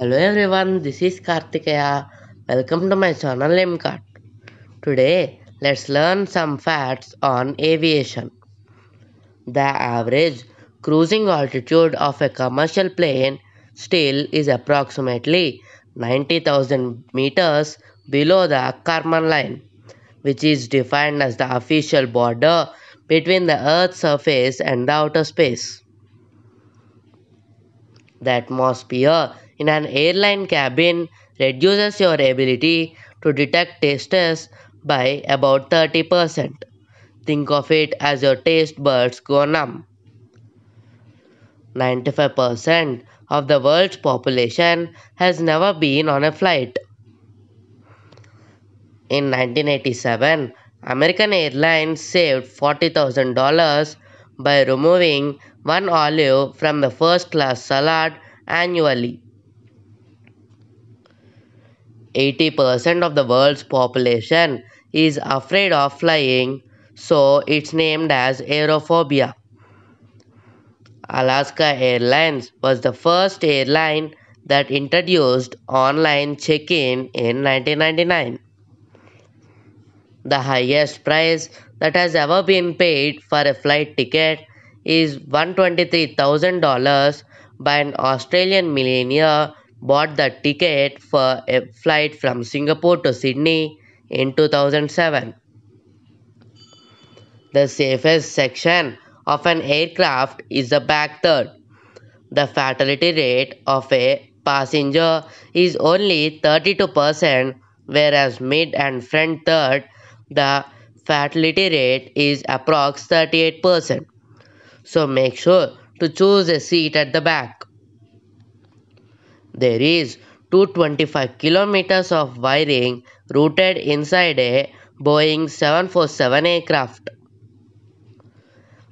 Hello everyone, this is Kartikeya. Welcome to my channel MCAT. Today, let's learn some facts on aviation. The average cruising altitude of a commercial plane still is approximately 90,000 meters below the Kármán line, which is defined as the official border between the Earth's surface and the outer space. The atmosphere in an airline cabin reduces your ability to detect tasters by about 30%. Think of it as your taste buds go numb. 95% of the world's population has never been on a flight. In 1987, American Airlines saved $40,000 by removing one olive from the first class salad annually. 80% of the world's population is afraid of flying, so it's named as aerophobia. Alaska Airlines was the first airline that introduced online check in in 1999. The highest price that has ever been paid for a flight ticket is $123,000 by an Australian millionaire bought the ticket for a flight from Singapore to Sydney in 2007. The safest section of an aircraft is the back third. The fatality rate of a passenger is only 32%, whereas mid and front third, the fatality rate is approx 38%. So make sure to choose a seat at the back there is 225 kilometers of wiring routed inside a Boeing 747 aircraft.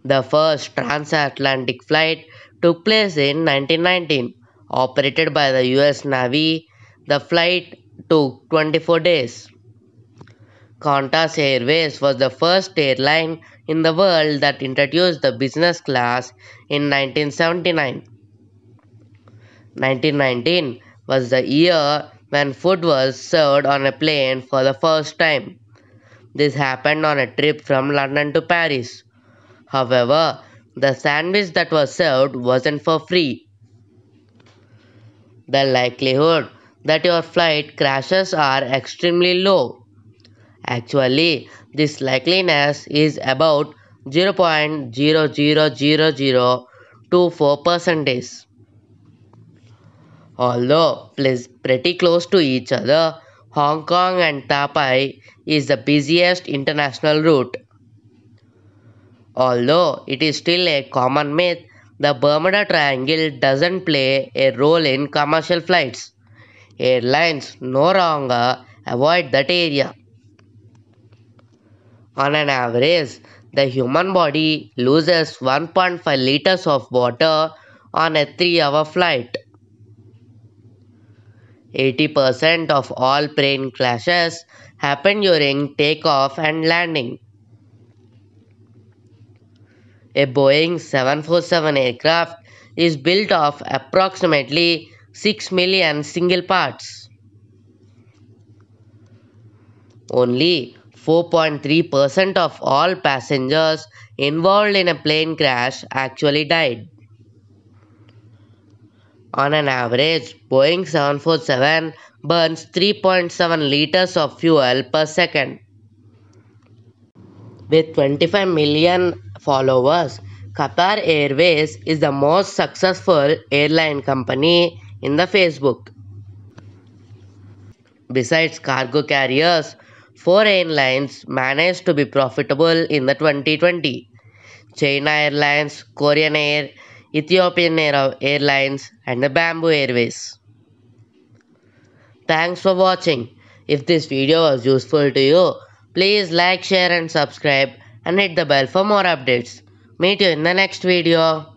The first transatlantic flight took place in 1919. Operated by the US Navy, the flight took 24 days. Qantas Airways was the first airline in the world that introduced the business class in 1979. 1919 was the year when food was served on a plane for the first time. This happened on a trip from London to Paris. However, the sandwich that was served wasn't for free. The likelihood that your flight crashes are extremely low. Actually, this likeliness is about 0.00024 percentage. Although pretty close to each other, Hong Kong and Taipei is the busiest international route. Although it is still a common myth, the Bermuda Triangle doesn't play a role in commercial flights. Airlines no longer avoid that area. On an average, the human body loses 1.5 liters of water on a 3 hour flight. 80% of all plane crashes happen during takeoff and landing. A Boeing 747 aircraft is built of approximately 6 million single parts. Only 4.3% of all passengers involved in a plane crash actually died. On an average, Boeing 747 burns 3.7 liters of fuel per second. With 25 million followers, Qatar Airways is the most successful airline company in the Facebook. Besides cargo carriers, four airlines managed to be profitable in the 2020. China Airlines, Korean Air, Ethiopian Airlines, and Bamboo Airways. Thanks for watching. If this video was useful to you, please like, share and subscribe and hit the bell for more updates. Meet you in the next video.